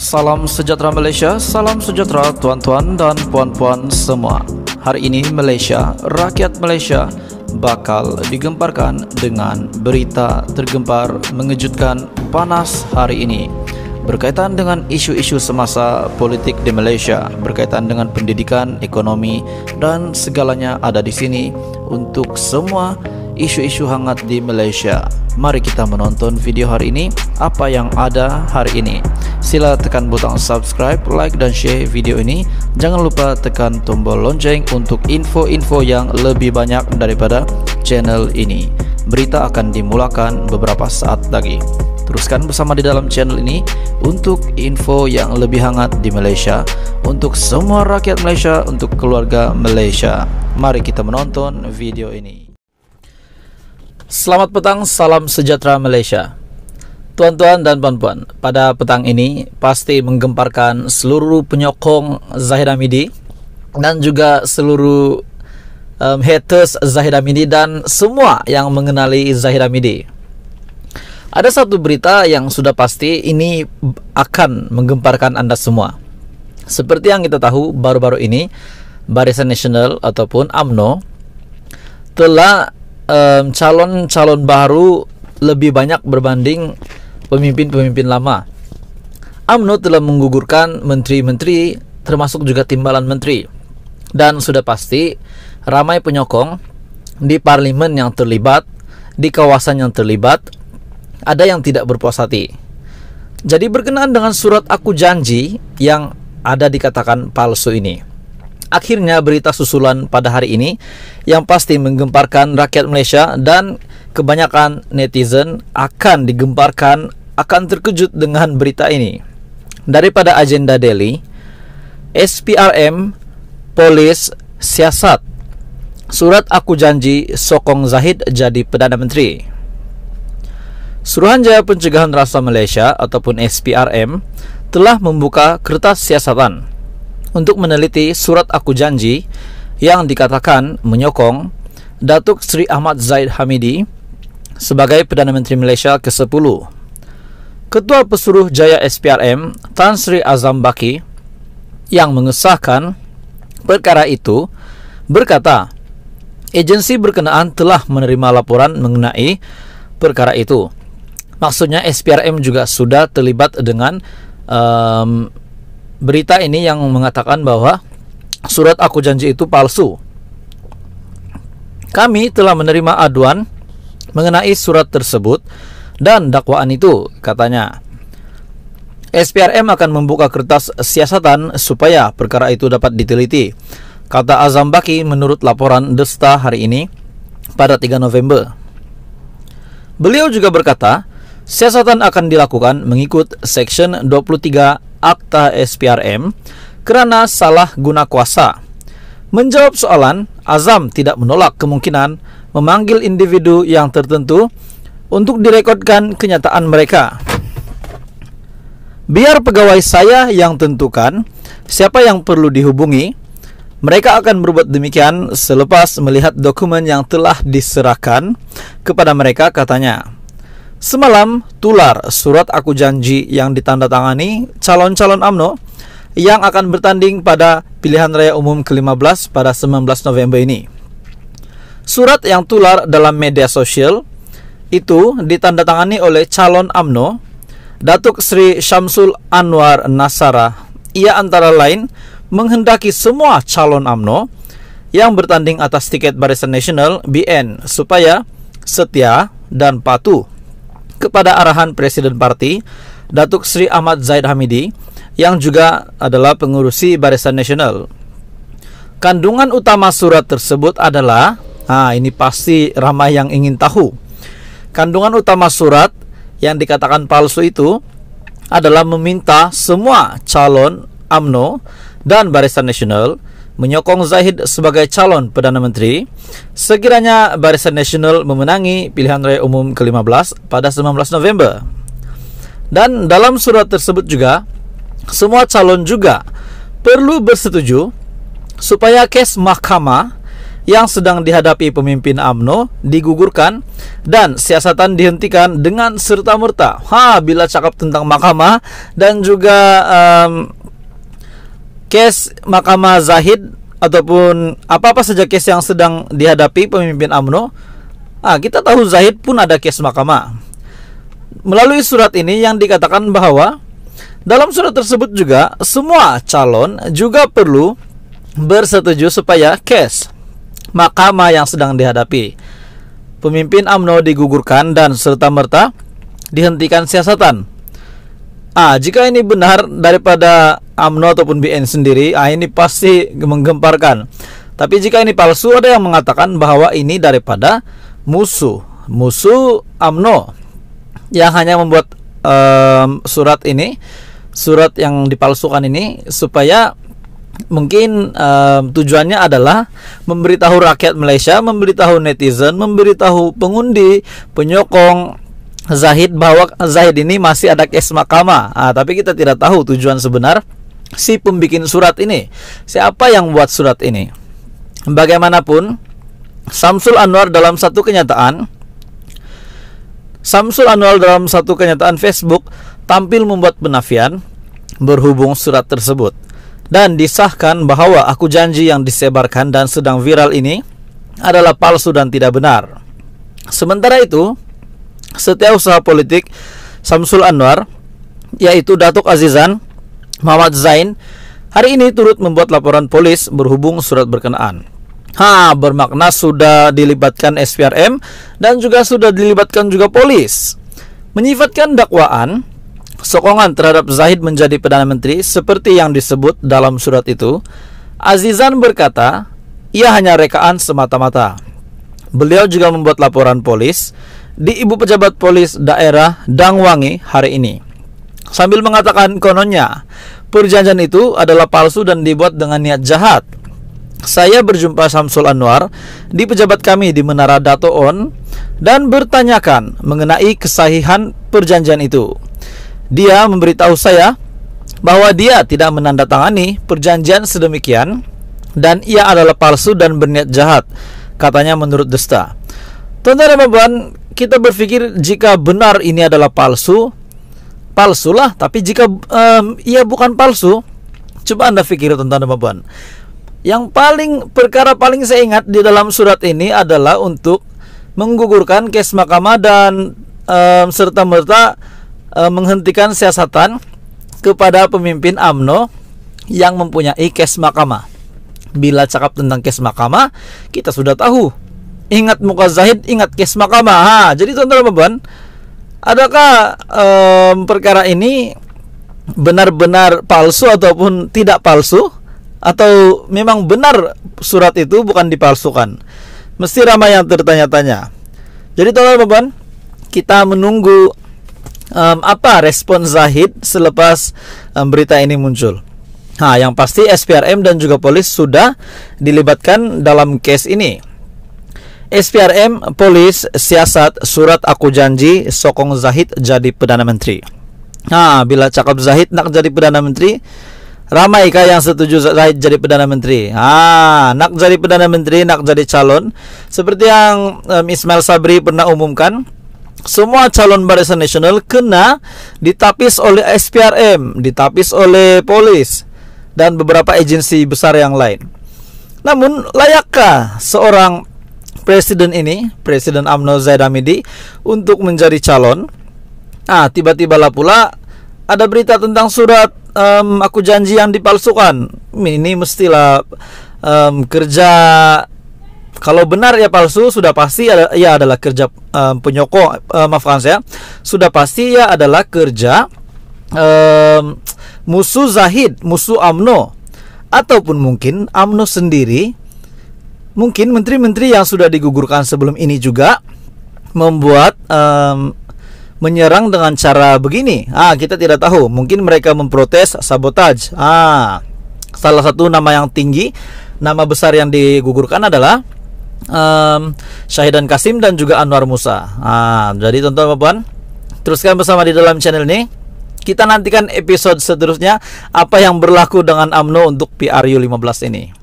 Salam sejahtera Malaysia, salam sejahtera tuan-tuan dan puan-puan semua. Hari ini Malaysia, rakyat Malaysia bakal digemparkan dengan berita tergempar mengejutkan panas hari ini berkaitan dengan isu-isu semasa politik di Malaysia, berkaitan dengan pendidikan, ekonomi dan segalanya ada di sini untuk semua isu-isu hangat di Malaysia. Mari kita menonton video hari ini, apa yang ada hari ini. Sila tekan butang subscribe, like, dan share video ini. Jangan lupa tekan tombol lonceng untuk info-info yang lebih banyak daripada channel ini. Berita akan dimulakan beberapa saat lagi. Teruskan bersama di dalam channel ini untuk info yang lebih hangat di Malaysia, untuk semua rakyat Malaysia, untuk keluarga Malaysia. Mari kita menonton video ini. Selamat petang, salam sejahtera Malaysia. Tuan-tuan dan puan-puan, pada petang ini pasti menggemparkan seluruh penyokong Zahid Hamidi dan juga seluruh um, haters Zahid Hamidi dan semua yang mengenali Zahid Hamidi. Ada satu berita yang sudah pasti ini akan menggemparkan Anda semua. Seperti yang kita tahu baru-baru ini Barisan Nasional ataupun AMNO telah um, calon-calon baru lebih banyak berbanding pemimpin-pemimpin lama. AMNO telah menggugurkan menteri-menteri termasuk juga timbalan menteri. Dan sudah pasti ramai penyokong di parlemen yang terlibat, di kawasan yang terlibat, ada yang tidak berpuas hati. Jadi berkenaan dengan surat aku janji yang ada dikatakan palsu ini. Akhirnya berita susulan pada hari ini yang pasti menggemparkan rakyat Malaysia dan kebanyakan netizen akan digemparkan akan terkejut dengan berita ini. Daripada agenda daily, SPRM, polis, siasat. Surat aku janji Sokong Zahid jadi Perdana Menteri. Suruhanjaya Pencegahan Rasuah Malaysia ataupun SPRM telah membuka kertas siasatan untuk meneliti surat aku janji yang dikatakan menyokong Datuk Sri Ahmad Zaid Hamidi sebagai Perdana Menteri Malaysia ke-10. Ketua Pesuruh Jaya SPRM Tan Sri Azam Baki yang mengesahkan perkara itu berkata agensi berkenaan telah menerima laporan mengenai perkara itu. Maksudnya SPRM juga sudah terlibat dengan um, berita ini yang mengatakan bahwa surat aku janji itu palsu. Kami telah menerima aduan mengenai surat tersebut dan dakwaan itu, katanya. SPRM akan membuka kertas siasatan supaya perkara itu dapat diteliti. Kata Azam Baki menurut laporan Desta hari ini pada 3 November. Beliau juga berkata, siasatan akan dilakukan mengikut Section 23 akta SPRM kerana salah guna kuasa. Menjawab soalan, Azam tidak menolak kemungkinan memanggil individu yang tertentu untuk direkodkan kenyataan mereka. Biar pegawai saya yang tentukan siapa yang perlu dihubungi. Mereka akan berbuat demikian selepas melihat dokumen yang telah diserahkan kepada mereka katanya. Semalam tular surat aku janji yang ditandatangani calon-calon AMNO yang akan bertanding pada pilihan raya umum ke-15 pada 19 November ini. Surat yang tular dalam media sosial itu ditandatangani oleh calon AMNO Datuk Sri Syamsul Anwar Nasara. Ia antara lain menghendaki semua calon AMNO yang bertanding atas tiket Barisan Nasional BN supaya setia dan patuh kepada arahan Presiden Parti Datuk Sri Ahmad Zaid Hamidi yang juga adalah pengurusi Barisan Nasional. Kandungan utama surat tersebut adalah ah ini pasti ramai yang ingin tahu. Kandungan utama surat yang dikatakan palsu itu adalah meminta semua calon AMNO dan Barisan Nasional menyokong Zahid sebagai calon Perdana Menteri sekiranya Barisan Nasional memenangi pilihan raya umum ke-15 pada 19 November. Dan dalam surat tersebut juga, semua calon juga perlu bersetuju supaya kes mahkamah yang sedang dihadapi pemimpin AMNO digugurkan dan siasatan dihentikan dengan serta merta. Ha, bila cakap tentang mahkamah dan juga um, case Mahkamah Zahid ataupun apa-apa saja case yang sedang dihadapi pemimpin AMNO, ah kita tahu Zahid pun ada case Mahkamah. Melalui surat ini yang dikatakan bahwa dalam surat tersebut juga semua calon juga perlu bersetuju supaya case Mahkamah yang sedang dihadapi pemimpin AMNO digugurkan dan serta merta dihentikan siasatan Ah, jika ini benar daripada AMNO ataupun BN sendiri, ah ini pasti menggemparkan. Tapi jika ini palsu, ada yang mengatakan bahwa ini daripada musuh, musuh AMNO yang hanya membuat um, surat ini, surat yang dipalsukan ini supaya mungkin um, tujuannya adalah memberitahu rakyat Malaysia, memberitahu netizen, memberitahu pengundi, penyokong Zahid bahwa Zahid ini masih ada kes mahkamah. nah, tapi kita tidak tahu tujuan sebenar si pembikin surat ini. Siapa yang buat surat ini? Bagaimanapun, Samsul Anwar dalam satu kenyataan Samsul Anwar dalam satu kenyataan Facebook tampil membuat penafian berhubung surat tersebut dan disahkan bahwa aku janji yang disebarkan dan sedang viral ini adalah palsu dan tidak benar. Sementara itu, setiausaha politik Samsul Anwar yaitu Datuk Azizan, Muhammad Zain hari ini turut membuat laporan polis berhubung surat berkenaan. Ha, bermakna sudah dilibatkan SPRM dan juga sudah dilibatkan juga polis. Menyifatkan dakwaan sokongan terhadap Zahid menjadi Perdana Menteri seperti yang disebut dalam surat itu, Azizan berkata, ia hanya rekaan semata-mata. Beliau juga membuat laporan polis di Ibu Pejabat Polis Daerah Dangwangi hari ini. Sambil mengatakan kononnya, perjanjian itu adalah palsu dan dibuat dengan niat jahat. Saya berjumpa Samsul Anwar di pejabat kami di Menara Dato On dan bertanyakan mengenai kesahihan perjanjian itu. Dia memberitahu saya bahwa dia tidak menandatangani perjanjian sedemikian dan ia adalah palsu dan berniat jahat, katanya menurut Desta. Tuan-tuan kita berpikir jika benar ini adalah palsu, palsulah. Tapi jika um, ia bukan palsu, coba anda pikir tentang teman-teman. Yang paling perkara paling saya ingat di dalam surat ini adalah untuk menggugurkan kes mahkamah dan um, serta merta um, menghentikan siasatan kepada pemimpin AMNO yang mempunyai kes mahkamah. Bila cakap tentang kes mahkamah, kita sudah tahu Ingat muka zahid, ingat kes mahkamah Jadi tuan-tuan dan adakah um, perkara ini benar-benar palsu ataupun tidak palsu atau memang benar surat itu bukan dipalsukan? Mesti ramai yang tertanya-tanya. Jadi tuan-tuan dan kita menunggu um, apa respon Zahid selepas um, berita ini muncul. Nah, yang pasti SPRM dan juga polis sudah dilibatkan dalam case ini. SPRM, polis, siasat, surat aku janji, sokong Zahid jadi Perdana Menteri. Nah, bila cakap Zahid nak jadi Perdana Menteri, Ramaikah yang setuju Zahid jadi Perdana Menteri? Ah, nak jadi Perdana Menteri, nak jadi calon. Seperti yang um, Ismail Sabri pernah umumkan, semua calon Barisan Nasional kena ditapis oleh SPRM, ditapis oleh polis, dan beberapa agensi besar yang lain. Namun, layakkah seorang presiden ini, Presiden AMNO Zaidamidi, untuk menjadi calon. Ah, tiba-tiba lah pula ada berita tentang surat um, aku janji yang dipalsukan. Ini mestilah um, kerja kalau benar ya palsu sudah pasti ada ya adalah kerja um, penyokong uh, eh, maafkan saya. Sudah pasti ya adalah kerja um, musuh Zahid, musuh AMNO ataupun mungkin AMNO sendiri mungkin menteri-menteri yang sudah digugurkan sebelum ini juga membuat um, menyerang dengan cara begini. Ah, kita tidak tahu. Mungkin mereka memprotes sabotage. Ah, salah satu nama yang tinggi, nama besar yang digugurkan adalah um, Syahidan Kasim dan juga Anwar Musa. Ah, jadi tonton teman teruskan bersama di dalam channel ini. Kita nantikan episode seterusnya apa yang berlaku dengan AMNO untuk PRU 15 ini.